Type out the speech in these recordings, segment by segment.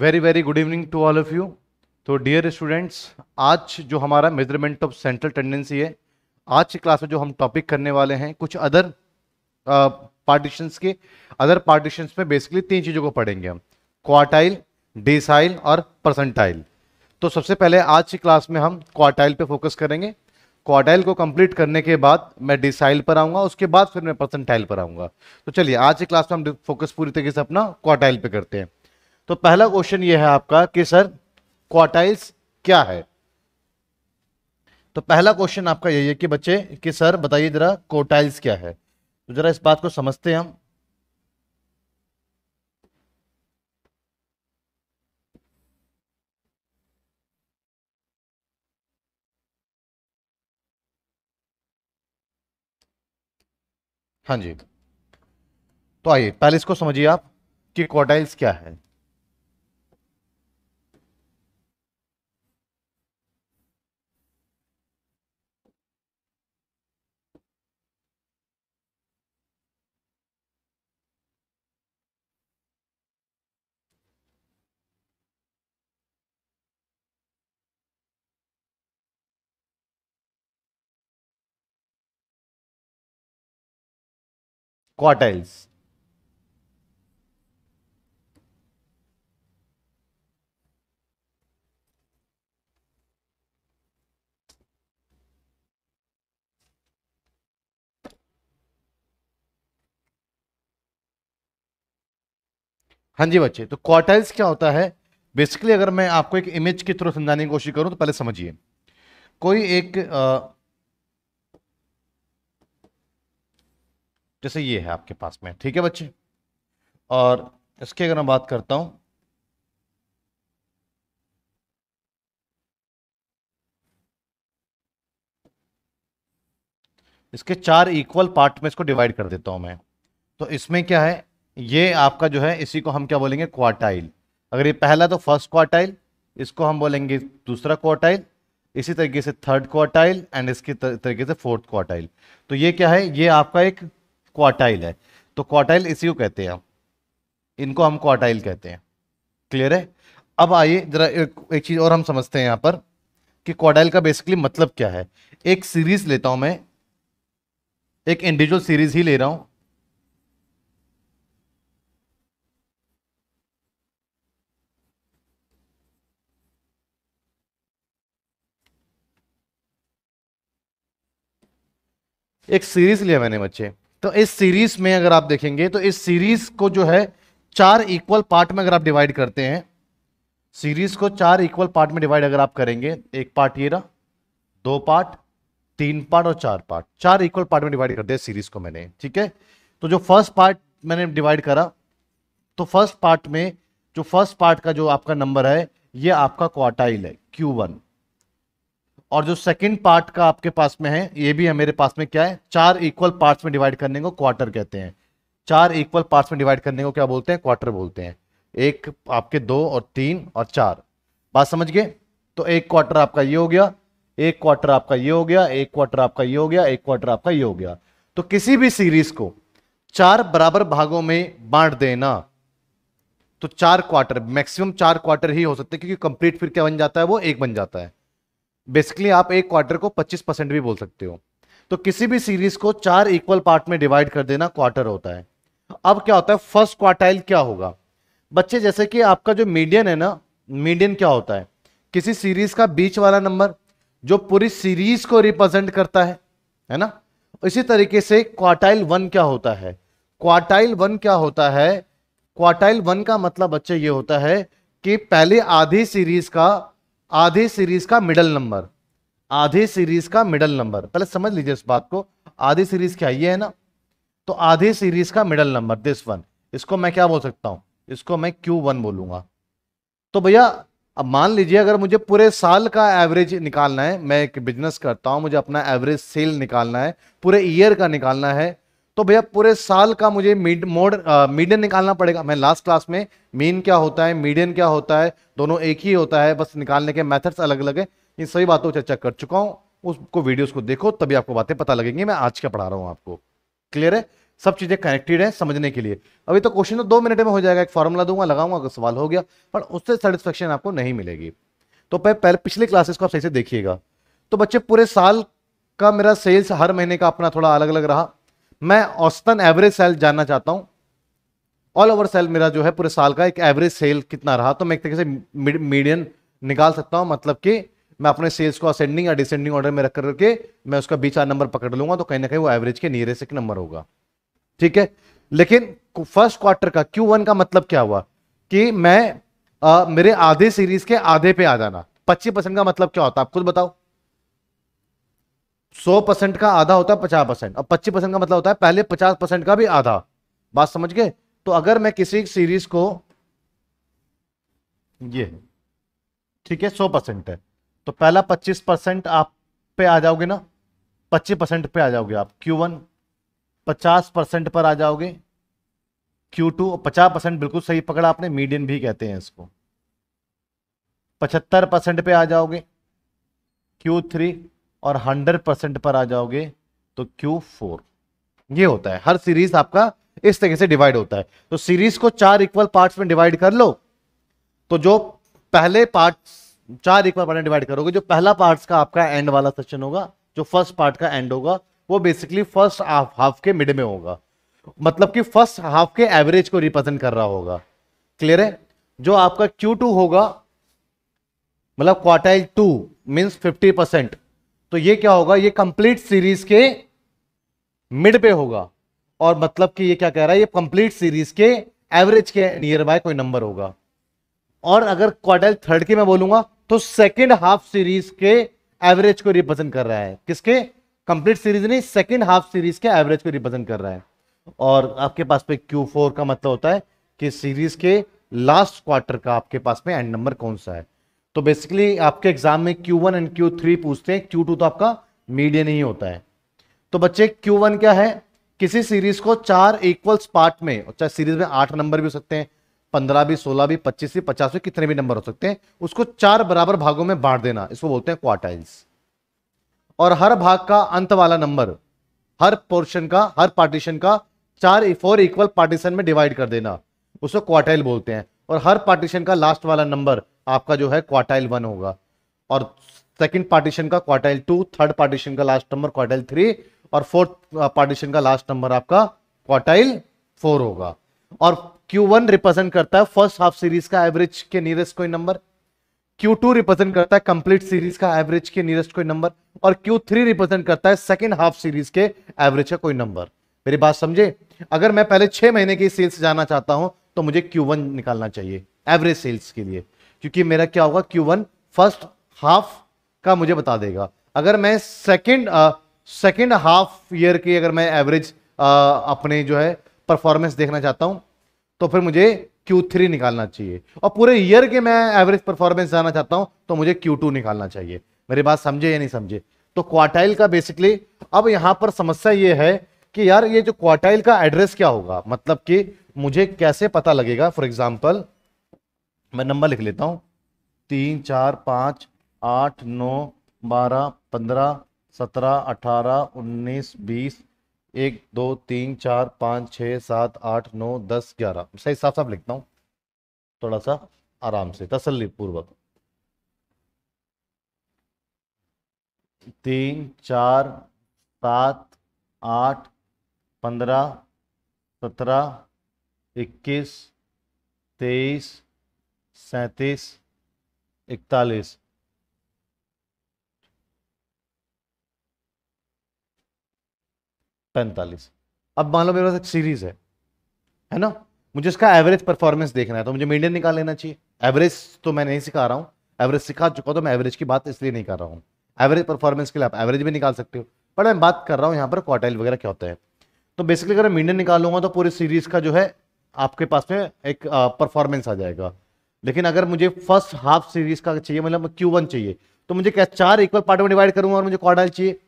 Very very good evening to all of you तो dear students आज जो हमारा मेजरमेंट ऑफ सेंट्रल टेंडेंसी है आज की क्लास में जो हम टॉपिक करने वाले हैं कुछ अदर पार्टीशंस के अदर पार्टीशंस में बेसिकली तीन चीज़ों को पढ़ेंगे हम क्वार्टाइल डिसाइल और परसेंटाइल तो सबसे पहले आज की क्लास में हम क्वार्टाइल पे फोकस करेंगे क्वार्टाइल को कंप्लीट करने के बाद मैं डिसाइल पर आऊँगा उसके बाद फिर मैं परसेंटाइल पर आऊँगा तो चलिए आज की क्लास में हम फोकस पूरी तरीके से अपना क्वार्टाइल पर करते हैं तो पहला क्वेश्चन ये है आपका कि सर क्वार्टाइल्स क्या है तो पहला क्वेश्चन आपका यही है कि बच्चे कि सर बताइए जरा क्वार्टाइल्स क्या है तो जरा इस बात को समझते हैं हम हाँ जी तो आइए पहले इसको समझिए आप कि क्वार्टाइल्स क्या है quartiles. हाँ जी बच्चे तो क्वार्टाइल्स क्या होता है बेसिकली अगर मैं आपको एक इमेज के थ्रू समझाने की कोशिश करूं तो पहले समझिए कोई एक आ, जैसे ये है आपके पास में ठीक है बच्चे और इसकी अगर मैं बात करता हूँ इसके चार इक्वल पार्ट में इसको डिवाइड कर देता हूं मैं तो इसमें क्या है ये आपका जो है इसी को हम क्या बोलेंगे क्वार्टाइल अगर ये पहला तो फर्स्ट क्वार्टाइल इसको हम बोलेंगे दूसरा क्वार्टाइल इसी तरीके से थर्ड क्वार्टाइल एंड इसके तरीके से फोर्थ क्वार्टाइल तो ये क्या है ये आपका एक क्वार्टाइल है तो क्वार्टाइल इसी को कहते हैं हम इनको हम क्वार्टाइल कहते हैं क्लियर है अब आइए जरा एक, एक चीज़ और हम समझते हैं यहां पर कि क्वार्टाइल का बेसिकली मतलब क्या है एक सीरीज लेता हूं मैं एक इंडिविजुअल सीरीज ही ले रहा हूं एक सीरीज लिया मैंने बच्चे तो इस सीरीज में अगर आप देखेंगे तो इस सीरीज को जो है चार इक्वल पार्ट में अगर आप डिवाइड करते हैं सीरीज को चार इक्वल पार्ट में डिवाइड अगर आप करेंगे एक पार्ट ये रहा दो पार्ट तीन पार्ट और चार पार्ट चार इक्वल पार्ट में डिवाइड कर दिया सीरीज को मैंने ठीक है तो जो फर्स्ट पार्ट मैंने डिवाइड करा तो फर्स्ट पार्ट में जो फर्स्ट पार्ट का जो आपका नंबर है ये आपका क्वार्टाइल है क्यू वन और जो सेकंड पार्ट का आपके पास में है ये भी है मेरे पास में क्या है चार इक्वल पार्ट्स में डिवाइड करने को क्वार्टर कहते हैं चार इक्वल पार्ट्स में डिवाइड करने को क्या बोलते हैं क्वार्टर बोलते हैं एक आपके दो और तीन और चार बात समझ गए तो एक क्वार्टर आपका ये हो गया एक क्वार्टर आपका ये हो गया एक क्वार्टर आपका ये हो गया एक क्वार्टर आपका ये हो गया तो किसी भी सीरीज को चार बराबर भागों में बांट देना तो चार क्वार्टर मैक्सिमम चार क्वार्टर ही हो सकते हैं क्योंकि कंप्लीट फिर क्या बन जाता है वो एक बन जाता है बेसिकली आप एक क्वार्टर को 25 परसेंट भी बोल सकते हो तो किसी भी सीरीज को चार इक्वल पार्ट में डिवाइड कर देना क्वार्टर होता है अब क्या होता है फर्स्ट क्वार्टाइल क्या होगा बच्चे जैसे कि आपका जो मीडियन है ना मीडियन क्या होता है किसी सीरीज का बीच वाला नंबर जो पूरी सीरीज को रिप्रेजेंट करता है है ना इसी तरीके से क्वार्टाइल वन क्या होता है क्वार्टाइल वन क्या होता है क्वार्टाइल वन का मतलब बच्चे ये होता है कि पहले आधी सीरीज का आधे सीरीज का मिडल नंबर आधे सीरीज का मिडल नंबर पहले समझ लीजिए इस बात को आधे सीरीज क्या ये है ना तो आधे सीरीज का मिडल नंबर दिस वन इसको मैं क्या बोल सकता हूं इसको मैं क्यू वन बोलूंगा तो भैया अब मान लीजिए अगर मुझे पूरे साल का एवरेज निकालना है मैं एक बिजनेस करता हूं मुझे अपना एवरेज सेल निकालना है पूरे ईयर का निकालना है तो भैया पूरे साल का मुझे मीड मोड मीडियन निकालना पड़ेगा मैं लास्ट क्लास में मीन क्या होता है मीडियन क्या होता है दोनों एक ही होता है बस निकालने के मेथड्स अलग अलग है इन सभी बातों चर्चा कर चुका हूँ उसको वीडियोस को देखो तभी आपको बातें पता लगेंगी मैं आज क्या पढ़ा रहा हूँ आपको क्लियर है सब चीज़ें कनेक्टेड है समझने के लिए अभी तो क्वेश्चन तो दो मिनट में हो जाएगा एक फॉर्मूला दूंगा लगाऊंगा अगर सवाल हो गया पर उससे सेटिस्फेक्शन आपको नहीं मिलेगी तो पहले पिछले क्लासेस को आप सही से देखिएगा तो बच्चे पूरे साल का मेरा सेल्स हर महीने का अपना थोड़ा अलग अलग रहा मैं औसतन एवरेज सेल जानना चाहता हूं ऑल ओवर सेल मेरा जो है पूरे साल का एक एवरेज सेल कितना रहा तो मैं एक तरीके से मीडियन निकाल सकता हूं मतलब कि मैं अपने सेल्स को असेंडिंग या डिसेंडिंग ऑर्डर में रख करके मैं उसका बीच नंबर पकड़ लूंगा तो कहीं ना कहीं वो एवरेज के नियरेस्ट एक नंबर होगा ठीक है लेकिन फर्स्ट क्वार्टर का क्यू वन का मतलब क्या हुआ कि मैं आ, मेरे आधे सीरीज के आधे पे आ जाना पच्चीस परसेंट का मतलब क्या होता है आप खुद बताओ सौ परसेंट का आधा होता है पचास परसेंट और पच्चीस परसेंट का मतलब होता है पहले पचास परसेंट का भी आधा बात समझ गए तो अगर मैं किसी सीरीज को ये ठीक है सौ परसेंट है तो पहला पच्चीस परसेंट आप पे आ जाओगे ना पच्चीस परसेंट पे आ जाओगे आप क्यू वन पचास परसेंट पर आ जाओगे क्यू टू पचास परसेंट बिल्कुल सही पकड़ा आपने मीडियम भी कहते हैं इसको पचहत्तर परसेंट पे आ जाओगे क्यू थ्री और हंड्रेड परसेंट पर आ जाओगे तो क्यू फोर ये होता है हर सीरीज आपका इस तरीके से डिवाइड होता है तो सीरीज को चार इक्वल पार्ट्स में डिवाइड कर लो तो जो पहले पार्ट चार इक्वल पार्ट में डिवाइड करोगे जो पहला पार्ट का आपका एंड वाला सेक्शन होगा जो फर्स्ट पार्ट का एंड होगा वो बेसिकली फर्स्ट हाफ हाफ के मिड में होगा मतलब कि फर्स्ट हाफ के एवरेज को रिप्रेजेंट कर रहा होगा क्लियर है जो आपका टू होगा मतलब quartile two means fifty percent तो ये क्या होगा ये कंप्लीट सीरीज के मिड पे होगा और मतलब कि ये क्या कह रहा है ये कंप्लीट सीरीज के एवरेज के नियर बाय कोई नंबर होगा और अगर क्वार्टर थर्ड की मैं बोलूंगा तो सेकेंड हाफ सीरीज के एवरेज को रिप्रेजेंट कर रहा है किसके कंप्लीट सीरीज नहीं सेकेंड हाफ सीरीज के एवरेज को रिप्रेजेंट कर रहा है और आपके पास पे क्यू फोर का मतलब होता है कि सीरीज के लास्ट क्वार्टर का आपके पास में एंड नंबर कौन सा है तो बेसिकली आपके एग्जाम में Q one and Q three पूछते हैं क्यू टू तो आपका मीडियन ही होता है तो बच्चे क्यू वन क्या है किसी सीरीज को चार इक्वल्स पार्ट में चाहे सीरीज में आठ नंबर भी हो सकते हैं पंद्रह भी सोलह भी पच्चीस भी पचास भी कितने भी नंबर हो सकते हैं उसको चार बराबर भागों में बांट देना इसको बोलते हैं क्वार्टाइल्स और हर भाग का अंत वाला नंबर हर पोर्शन का हर पार्टीशन का चार फोर इक्वल पार्टीशन में डिवाइड कर देना उसको क्वार्टाइल बोलते हैं और हर पार्टीशन का लास्ट वाला नंबर आपका जो है क्वार्टाइल वन होगा और सेकंड पार्टीशन का क्वार्टाइल टू थर्ड पार्टीशन का लास्ट नंबर क्वार्टाइल थ्री और फोर्थ पार्टीशन uh, का लास्ट नंबर आपका क्वार्टाइल फोर होगा और वन रिप्रेजेंट करता है फर्स्ट हाफ सीरीज का एवरेज के नियरेस्ट कोई नंबर क्यू टू रिप्रेजेंट करता है कंप्लीट सीरीज का एवरेज के नियरेस्ट कोई नंबर और क्यू थ्री रिप्रेजेंट करता है सेकेंड हाफ सीरीज के एवरेज का कोई नंबर मेरी बात समझे अगर मैं पहले छह महीने की सेल्स से जाना चाहता हूं तो मुझे Q1 निकालना चाहिए एवरेज सेल्स के लिए क्योंकि मेरा क्या होगा Q1 फर्स्ट हाफ का मुझे बता देगा अगर मैं सेकेंड सेकेंड हाफ ईयर की अगर मैं एवरेज अपने जो है परफॉर्मेंस देखना चाहता हूं तो फिर मुझे Q3 निकालना चाहिए और पूरे ईयर के मैं एवरेज परफॉर्मेंस जाना चाहता हूं तो मुझे Q2 निकालना चाहिए मेरी बात समझे या नहीं समझे तो क्वार्टाइल का बेसिकली अब यहां पर समस्या ये है कि यार ये जो क्वार्टाइल का एड्रेस क्या होगा मतलब कि मुझे कैसे पता लगेगा फॉर एग्जाम्पल मैं नंबर लिख लेता हूँ तीन चार पाँच आठ नौ बारह पंद्रह सत्रह अठारह उन्नीस बीस एक दो तीन चार पाँच छः सात आठ नौ दस ग्यारह सही साफ साफ लिखता हूँ थोड़ा सा आराम से तसली पूर्वक तीन चार सात आठ पंद्रह सत्रह इक्कीस तेईस सैतीस इकतालीस पैंतालीस अब मान लो मेरे पास एक सीरीज है है ना मुझे इसका एवरेज परफॉर्मेंस देखना है तो मुझे मीडियन निकाल लेना चाहिए एवरेज तो मैं नहीं सिखा रहा हूं एवरेज सिखा चुका तो मैं एवरेज की बात इसलिए नहीं कर रहा हूँ एवरेज परफॉर्मेंस के लिए आप एवरेज भी निकाल सकते हो पर मैं बात कर रहा हूं यहाँ पर क्वार्टाइल वगैरह क्या होता है तो बेसिकली अगर मीडियम मीडियन निकालूंगा तो पूरी सीरीज का जो है आपके पास में एक परफॉर्मेंस आ जाएगा लेकिन अगर मुझे फर्स्ट हाफ सीरीज का चाहिए मतलब क्यू वन चाहिए तो मुझे क्या चार इक्वल पार्ट में डिवाइड करूंगा और मुझे क्वार्टाइल चाहिए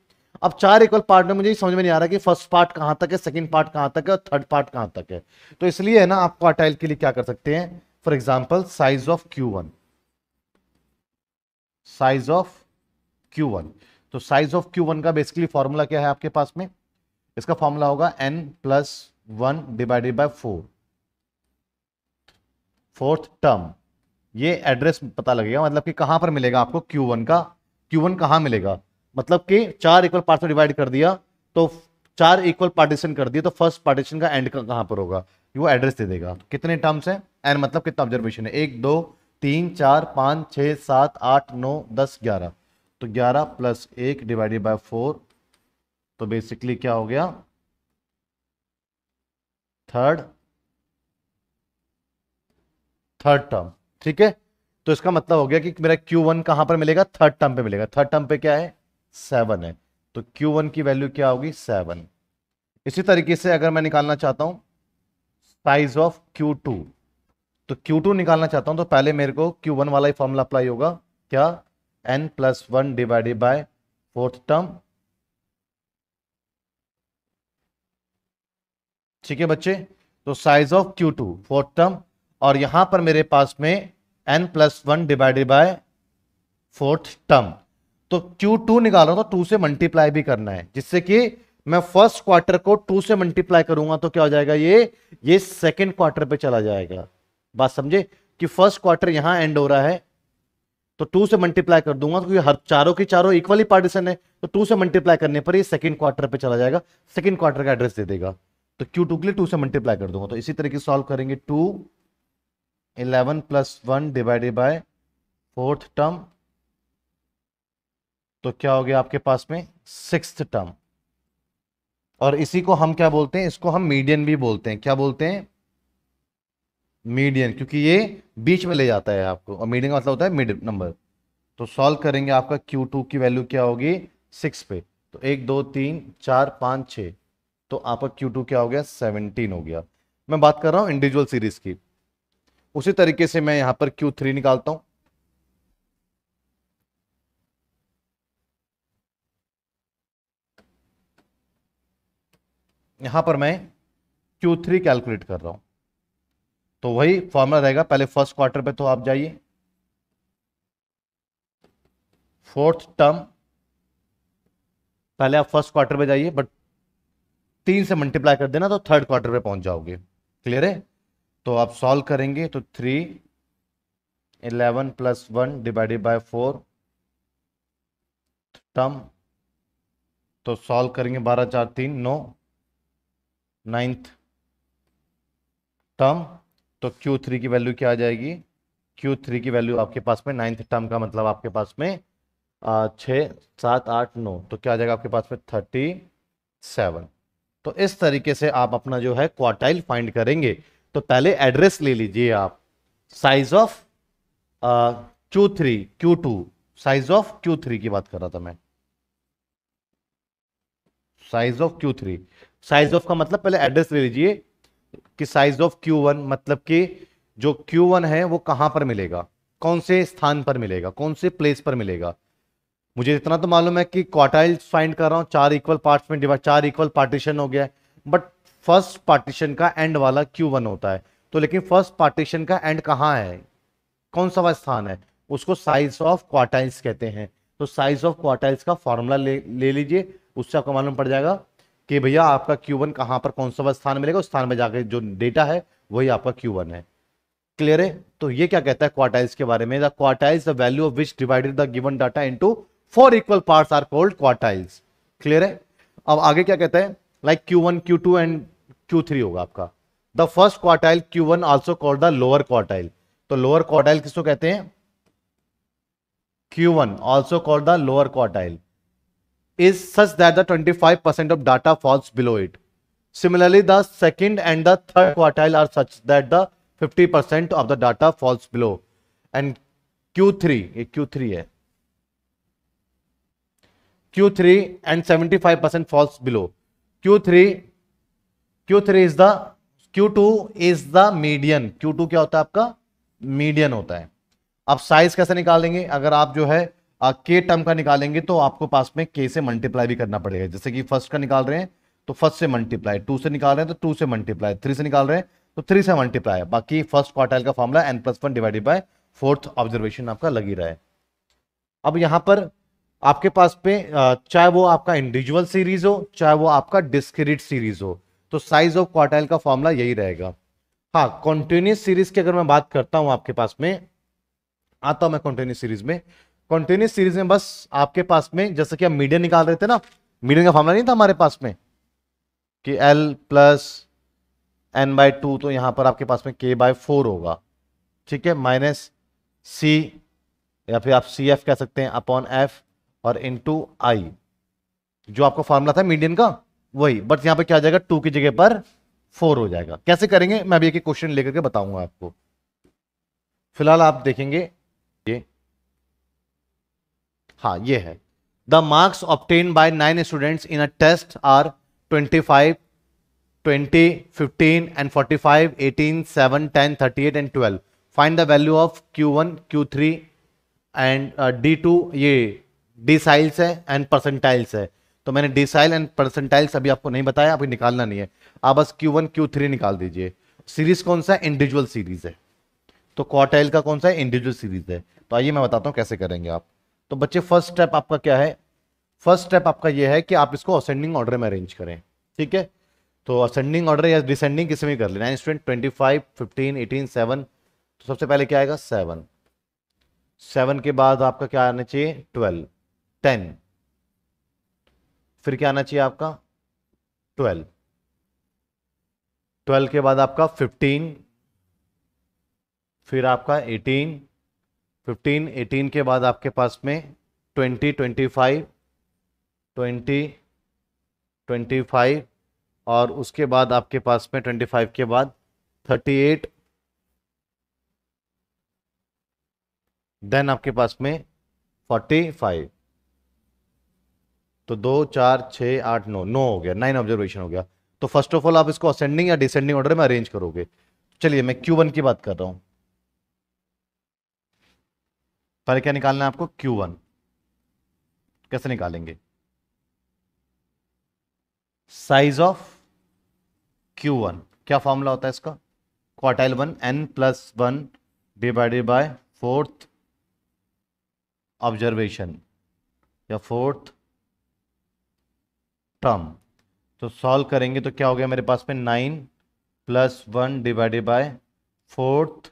अब चार इक्वल पार्ट में मुझे समझ में नहीं आ रहा कि फर्स्ट पार्ट कहां तक है सेकंड पार्ट कहां तक है और थर्ड पार्ट कहां तक है तो इसलिए है ना आप क्वार्टाइल के लिए क्या कर सकते हैं for example size of Q size of Q तो साइज ऑफ क्यू का बेसिकली फॉर्मूला क्या है आपके पास में इसका फॉर्मूला होगा N plus divided by four fourth term ये एड्रेस पता लगेगा मतलब कि कहां पर मिलेगा आपको Q1 का Q1 कहां मिलेगा मतलब कि चार इक्वल पार्ट डिवाइड कर दिया तो चार इक्वल पार्टीशन कर दिया तो फर्स्ट पार्टीशन का एंड कहां पर होगा वो एड्रेस दे देगा कितने टर्म्स हैं एन मतलब कितना ऑब्जर्वेशन है एक दो तीन चार पांच छह सात आठ नौ दस ग्यारह तो ग्यारह प्लस एक डिवाइडेड बाय फोर तो बेसिकली क्या हो गया थर्ड थर्ड टर्म ठीक है तो इसका मतलब हो गया कि मेरा Q1 वन कहां पर मिलेगा थर्ड टर्म पे मिलेगा थर्ड टर्म पे क्या है सेवन है तो Q1 की वैल्यू क्या होगी सेवन इसी तरीके से अगर मैं निकालना चाहता हूं साइज ऑफ Q2 तो Q2 निकालना चाहता हूं तो पहले मेरे को Q1 वाला ही फॉर्मूला अप्लाई होगा क्या N plus one divided by fourth term ठीक है बच्चे तो size of Q2 fourth term और यहां पर मेरे पास में N plus one divided by fourth term तो क्यू टू निकाल रहा तो टू से मल्टीप्लाई भी करना है जिससे कि मैं फर्स्ट क्वार्टर को टू से मल्टीप्लाई करूंगा तो क्या हो जाएगा ये ये सेकेंड क्वार्टर पे चला जाएगा बात समझे कि फर्स्ट क्वार्टर यहां एंड हो रहा है तो टू से मल्टीप्लाई कर दूंगा तो क्योंकि हर चारों की चारों इक्वली पार्टीशन है तो टू से मल्टीप्लाई करने पर ये सेकंड क्वार्टर पे चला जाएगा सेकंड क्वार्टर का एड्रेस दे देगा तो क्यू टू के लिए टू से मल्टीप्लाई कर दूंगा तो इसी तरीके सॉल्व करेंगे two eleven plus one divided by fourth term तो क्या हो गया आपके पास में सिक्स टर्म और इसी को हम क्या बोलते हैं इसको हम मीडियन भी बोलते हैं क्या बोलते हैं मीडियन क्योंकि ये बीच में ले जाता है आपको और मीडियन का मतलब होता है मिड नंबर तो सॉल्व करेंगे आपका क्यू टू की वैल्यू क्या होगी सिक्स पे तो एक दो तीन चार पाँच छ तो आपका क्यू टू क्या हो गया सेवनटीन हो गया मैं बात कर रहा हूँ इंडिविजुअल सीरीज की उसी तरीके से मैं यहां पर क्यू थ्री निकालता हूं यहां पर मैं क्यू थ्री कैलकुलेट कर रहा हूं तो वही फॉर्मूला रहेगा पहले फर्स्ट क्वार्टर पे तो आप जाइए फोर्थ टर्म पहले आप फर्स्ट क्वार्टर पे जाइए बट तीन से मल्टीप्लाई कर देना तो थर्ड क्वार्टर पे पहुंच जाओगे क्लियर है तो आप सॉल्व करेंगे तो three eleven plus one divided by four term तो सॉल्व करेंगे बारह चार तीन नौ नाइन्थ टर्म तो क्यू थ्री की वैल्यू क्या आ जाएगी क्यू थ्री की वैल्यू आपके पास में नाइन्थ टर्म का मतलब आपके पास में छ सात आठ नौ तो क्या आ जाएगा आपके पास में थर्टी सेवन तो इस तरीके से आप अपना जो है क्वार्टाइल फाइंड करेंगे तो पहले एड्रेस ले लीजिए आप size of Q three Q two size of Q three की बात कर रहा था मैं size of Q three size of का मतलब पहले एड्रेस ले लीजिए कि साइज ऑफ क्यू वन मतलब कि जो क्यू वन है वो कहां पर मिलेगा कौन से स्थान पर मिलेगा कौन से प्लेस पर मिलेगा मुझे इतना तो मालूम है कि क्वार्टाइल्स फाइंड कर रहा हूं चार इक्वल पार्ट्स में डिवाइड चार इक्वल पार्टीशन हो गया बट फर्स्ट पार्टीशन का एंड वाला क्यू वन होता है तो लेकिन फर्स्ट पार्टीशन का एंड कहाँ है कौन सा स्थान है उसको साइज ऑफ क्वार्टाइल्स कहते हैं तो साइज ऑफ क्वार्टाइल्स का फॉर्मूला ले ले लीजिए उससे आपको मालूम पड़ जाएगा कि भैया आपका क्यू वन कहाँ पर कौन सा स्थान मिलेगा उस स्थान में जाकर जो डेटा है वही आपका क्यू वन है क्लियर है तो ये क्या कहता है क्वार्टाइल्स के बारे में the quartiles the value of which divided the given data into four equal parts are called quartiles clear है अब आगे क्या कहता है like Q one Q two and Q three होगा आपका the first quartile Q one also call the lower quartile तो lower quartile किसको कहते हैं Q one also call the lower quartile is such that the twenty five percent of data falls below it similarly the second and the third quartile are such that the fifty percent of the data falls below and Q three ये Q three है Q three and seventy five percent falls below Q3 Q3 is the Q2 is the median Q2 क्या होता है आपका median होता है अब size कैसे निकालेंगे अगर आप जो है के टर्म का निकालेंगे तो आपको पास में के से मल्टीप्लाई भी करना पड़ेगा जैसे कि फर्स्ट का निकाल रहे हैं तो फर्स्ट से मल्टीप्लाई टू से निकाल रहे हैं तो टू से मल्टीप्लाई थ्री से निकाल रहे हैं तो थ्री से मल्टीप्लाई बाकी फर्स्ट क्वार्टाइल का formula N plus one divided by fourth observation आपका लगी रहा है अब यहां पर आपके पास पे चाहे वो आपका इंडिविजुअल सीरीज हो चाहे वो आपका डिस्क्रीट सीरीज हो तो साइज ऑफ क्वार्टाइल का फॉर्मूला यही रहेगा हाँ कॉन्टिन्यूस सीरीज की अगर मैं बात करता हूं आपके पास में आता हूं मैं कॉन्टिन्यूस सीरीज में कॉन्टिन्यूस सीरीज में बस आपके पास में जैसे कि हम मीडियम निकाल रहे थे ना मीडियम का फॉर्मूला नहीं था हमारे पास में कि L plus N by two तो यहां पर आपके पास में के बाय फोर होगा ठीक है माइनस सी या फिर आप सी एफ कह सकते हैं अपॉन एफ और इंटू आई जो आपका फॉर्मूला था मीडियन का वही बट यहां पे क्या आ जाएगा टू की जगह पर फोर हो जाएगा कैसे करेंगे मैं अभी एक क्वेश्चन लेकर के बताऊंगा आपको फिलहाल आप देखेंगे ये हाँ ये है the marks obtained by nine students in a test are twenty five twenty fifteen and forty five eighteen seven ten thirty eight and twelve find the value of Q one Q three and D two ये deciles है and percentiles है तो मैंने decile and percentiles अभी आपको नहीं बताया अभी निकालना नहीं है आप bus queue one Q three निकाल दीजिए सीरीज कौन सा है इंडिविजुअल सीरीज है तो क्वार्टाइल का कौन सा है इंडिविजुअल सीरीज है तो आइए मैं बताता हूँ कैसे करेंगे आप तो बच्चे फर्स्ट स्टेप आपका क्या है फर्स्ट स्टेप आपका यह है कि आप इसको असेंडिंग ऑर्डर में अरेंज करें ठीक है तो असेंडिंग ऑर्डर या डिसेंडिंग किसी में कर लेना student twenty five fifteen eighteen seven तो सबसे पहले क्या आएगा सेवन सेवन के बाद आपका क्या आना चाहिए ट्वेल्व टेन फिर क्या आना चाहिए आपका ट्वेल्व ट्वेल्व के बाद आपका फिफ्टीन फिर आपका एटीन फिफ्टीन एटीन के बाद आपके पास में twenty twenty five twenty twenty five और उसके बाद आपके पास में ट्वेंटी फाइव के बाद थर्टी एट देन आपके पास में फोर्टी फाइव तो दो चार छः आठ नौ नौ हो गया नाइन ऑब्जर्वेशन हो गया तो फर्स्ट ऑफ ऑल आप इसको असेंडिंग या डिसेंडिंग ऑर्डर में अरेंज करोगे चलिए मैं क्यू वन की बात कर रहा हूं पहले क्या निकालना है आपको क्यू वन कैसे निकालेंगे साइज ऑफ क्यू वन क्या फॉर्मूला होता है इसका quartile one N plus one divided by fourth observation या फोर्थ टर्म तो सॉल्व करेंगे तो क्या हो गया मेरे पास में nine plus one divided by fourth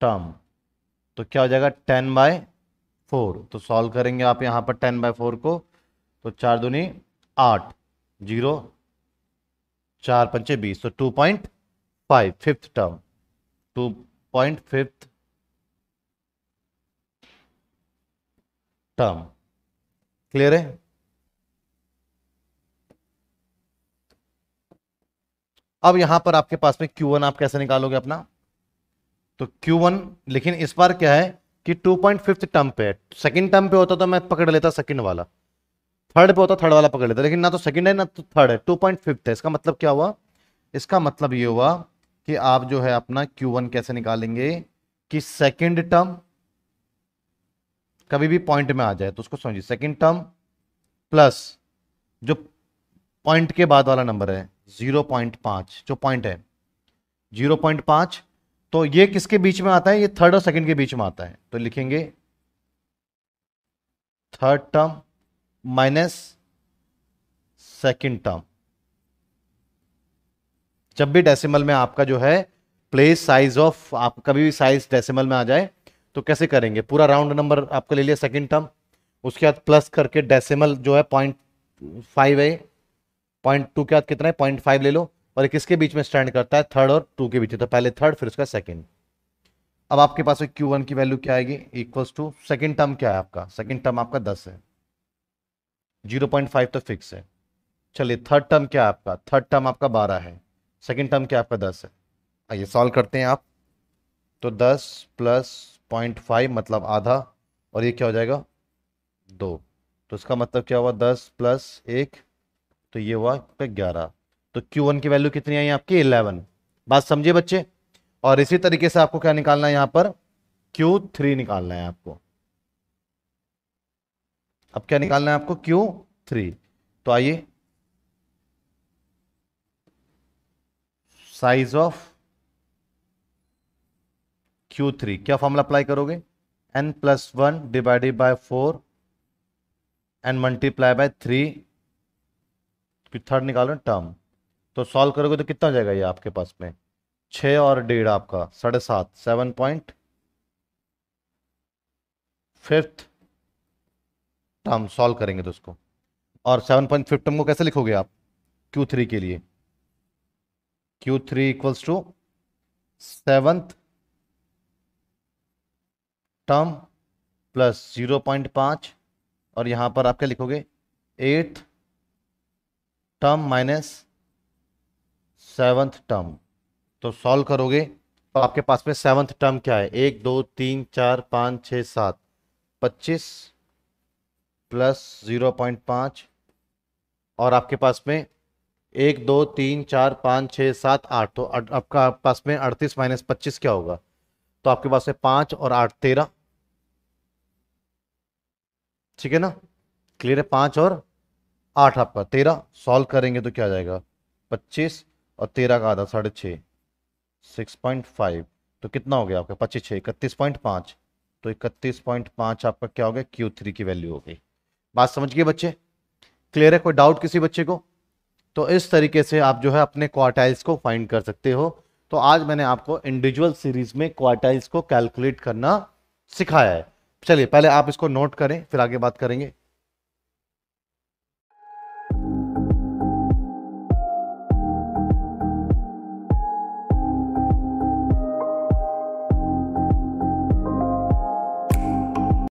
term तो क्या हो जाएगा टेन बाय फोर तो सॉल्व करेंगे आप यहां पर टेन बाय फोर को तो चार दूनी आठ जीरो चार पंचे बीस तो two point five fifth term two point fifth term clear है अब यहां पर आपके पास में Q1 आप कैसे निकालोगे अपना तो Q1 लेकिन इस बार क्या है कि 2.5 पॉइंट फिफ्थ टर्म पे सेकंड टर्म पे होता तो मैं पकड़ लेता सेकंड वाला थर्ड पे होता थर्ड वाला पकड़ लेता लेकिन ना तो सेकंड है ना तो थर्ड है टू पॉइंट फिफ्थ है इसका मतलब क्या हुआ इसका मतलब ये हुआ कि आप जो है अपना Q1 कैसे निकालेंगे कि सेकंड टर्म कभी भी पॉइंट में आ जाए तो उसको समझिए सेकेंड टर्म प्लस जो पॉइंट के बाद वाला नंबर है जीरो पॉइंट पांच जो पॉइंट है जीरो पॉइंट पांच तो ये किसके बीच में आता है ये थर्ड और सेकंड के बीच में आता है तो लिखेंगे third term minus second term जब भी डेसिमल में आपका जो है प्लेस साइज ऑफ आप कभी भी साइज डेसिमल में आ जाए तो कैसे करेंगे पूरा राउंड नंबर आपका ले लिया सेकेंड टर्म उसके बाद प्लस करके डेसिमल जो है पॉइंट फाइव है पॉइंट टू के बाद कितना है पॉइंट फाइव ले लो और किसके बीच में स्टैंड करता है थर्ड और टू के बीच में तो पहले थर्ड फिर उसका सेकेंड अब आपके पास क्यू वन की वैल्यू क्या आएगी इक्वल्स टू सेकेंड टर्म क्या है आपका सेकेंड टर्म आपका दस है जीरो पॉइंट फाइव तो फिक्स है चलिए थर्ड टर्म क्या है आपका थर्ड टर्म आपका बारह है सेकेंड टर्म क्या आपका दस है आइए सॉल्व करते हैं आप तो दस प्लस पॉइंट फाइव मतलब आधा और ये क्या हो जाएगा दो तो इसका मतलब क्या हुआ दस प्लस एक तो ये हुआ ग्यारह तो क्यू वन की वैल्यू कितनी आई आपकी इलेवन बात समझिए बच्चे और इसी तरीके से आपको क्या निकालना है यहां पर क्यू थ्री निकालना है आपको अब क्या निकालना है आपको क्यू थ्री तो आइए साइज ऑफ Q3 क्या फॉर्मूला अप्लाई करोगे N plus one divided by four N multiply by three third निकालो टर्म तो सॉल्व करोगे तो कितना हो जाएगा ये आपके पास में छ और डेढ़ आपका साढ़े सात seven point fifth term solve करेंगे तो उसको और सेवन पॉइंट फिफ्थ टर्म को कैसे लिखोगे आप क्यू थ्री के लिए Q three equals to seventh term plus zero point पाँच और यहाँ पर आप क्या लिखोगे eighth term minus seventh term तो सॉल्व करोगे तो आपके पास में सेवन्थ टर्म क्या है एक दो तीन चार पाँच छ सात पच्चीस प्लस ज़ीरो पॉइंट पाँच और आपके पास में एक दो तीन चार पाँच छः सात आठ तो आपका पास में अड़तीस माइनस पच्चीस क्या होगा तो आपके पास में पाँच और आठ तेरह ठीक है ना क्लियर है पांच और आठ आपका तेरह सॉल्व करेंगे तो क्या आ जाएगा पच्चीस और तेरह का आधा साढ़े छः सिक्स पॉइंट फाइव तो कितना हो गया आपका पच्चीस छः इकतीस पॉइंट पाँच तो इकतीस पॉइंट पाँच आपका क्या हो गया क्यू थ्री की वैल्यू हो गई बात समझ गए बच्चे क्लियर है कोई डाउट किसी बच्चे को तो इस तरीके से आप जो है अपने क्वार्टाइल्स को फाइंड कर सकते हो तो आज मैंने आपको इंडिविजुअल सीरीज में क्वार्टाइल्स को कैलकुलेट करना सिखाया है चलिए पहले आप इसको नोट करें फिर आगे बात करेंगे